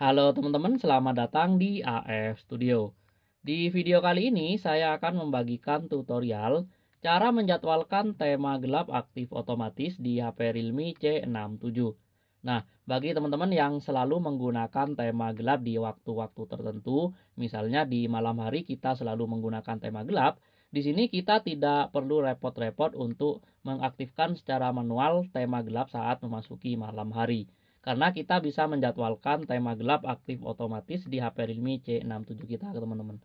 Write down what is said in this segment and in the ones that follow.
Halo teman-teman, selamat datang di AF Studio. Di video kali ini saya akan membagikan tutorial cara menjadwalkan tema gelap aktif otomatis di HP Realme C67. Nah, bagi teman-teman yang selalu menggunakan tema gelap di waktu-waktu tertentu, misalnya di malam hari kita selalu menggunakan tema gelap, di sini kita tidak perlu repot-repot untuk mengaktifkan secara manual tema gelap saat memasuki malam hari karena kita bisa menjadwalkan tema gelap aktif otomatis di HP Realme C67 kita teman-teman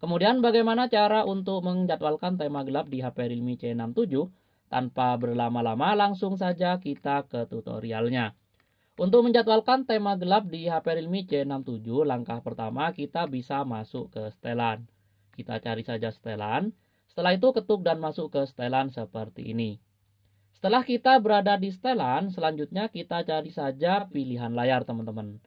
kemudian bagaimana cara untuk menjadwalkan tema gelap di HP Realme C67 tanpa berlama-lama langsung saja kita ke tutorialnya untuk menjadwalkan tema gelap di HP Realme C67 langkah pertama kita bisa masuk ke setelan kita cari saja setelan setelah itu ketuk dan masuk ke setelan seperti ini setelah kita berada di setelan, selanjutnya kita cari saja pilihan layar teman-teman.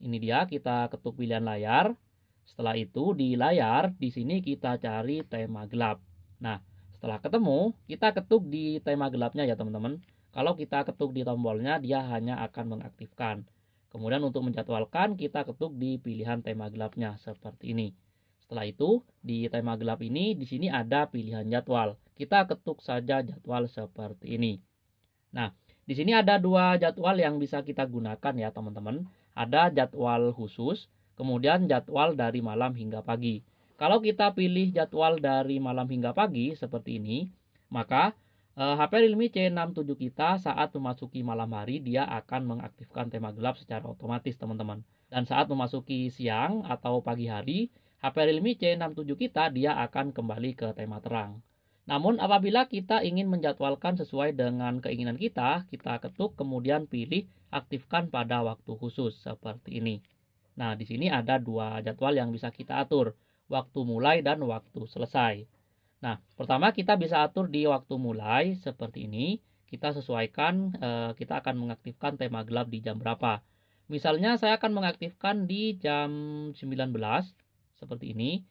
Ini dia, kita ketuk pilihan layar. Setelah itu di layar, di sini kita cari tema gelap. Nah, setelah ketemu, kita ketuk di tema gelapnya ya teman-teman. Kalau kita ketuk di tombolnya, dia hanya akan mengaktifkan. Kemudian untuk menjadwalkan, kita ketuk di pilihan tema gelapnya seperti ini. Setelah itu, di tema gelap ini, di sini ada pilihan jadwal. Kita ketuk saja jadwal seperti ini. Nah, di sini ada dua jadwal yang bisa kita gunakan ya teman-teman. Ada jadwal khusus, kemudian jadwal dari malam hingga pagi. Kalau kita pilih jadwal dari malam hingga pagi seperti ini, maka eh, HP Realme C67 kita saat memasuki malam hari dia akan mengaktifkan tema gelap secara otomatis teman-teman. Dan saat memasuki siang atau pagi hari, HP Realme C67 kita dia akan kembali ke tema terang. Namun apabila kita ingin menjadwalkan sesuai dengan keinginan kita, kita ketuk kemudian pilih aktifkan pada waktu khusus seperti ini. Nah, di sini ada dua jadwal yang bisa kita atur, waktu mulai dan waktu selesai. Nah, pertama kita bisa atur di waktu mulai seperti ini. Kita sesuaikan, eh, kita akan mengaktifkan tema gelap di jam berapa. Misalnya saya akan mengaktifkan di jam 19 seperti ini.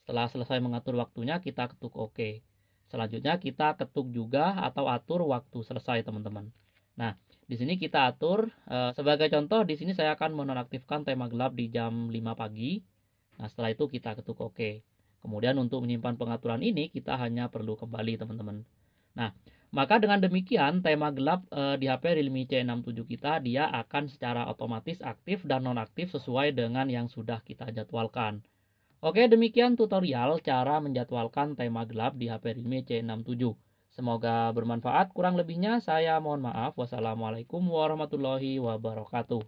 Setelah selesai mengatur waktunya, kita ketuk OK. Selanjutnya kita ketuk juga atau atur waktu selesai teman-teman. Nah, di sini kita atur. Eh, sebagai contoh, di sini saya akan menonaktifkan tema gelap di jam 5 pagi. Nah, setelah itu kita ketuk OK. Kemudian untuk menyimpan pengaturan ini, kita hanya perlu kembali teman-teman. Nah, maka dengan demikian tema gelap eh, di HP Realme C67 kita dia akan secara otomatis aktif dan nonaktif sesuai dengan yang sudah kita jadwalkan. Oke, demikian tutorial cara menjadwalkan tema gelap di HP Realme C67. Semoga bermanfaat. Kurang lebihnya saya mohon maaf. Wassalamualaikum warahmatullahi wabarakatuh.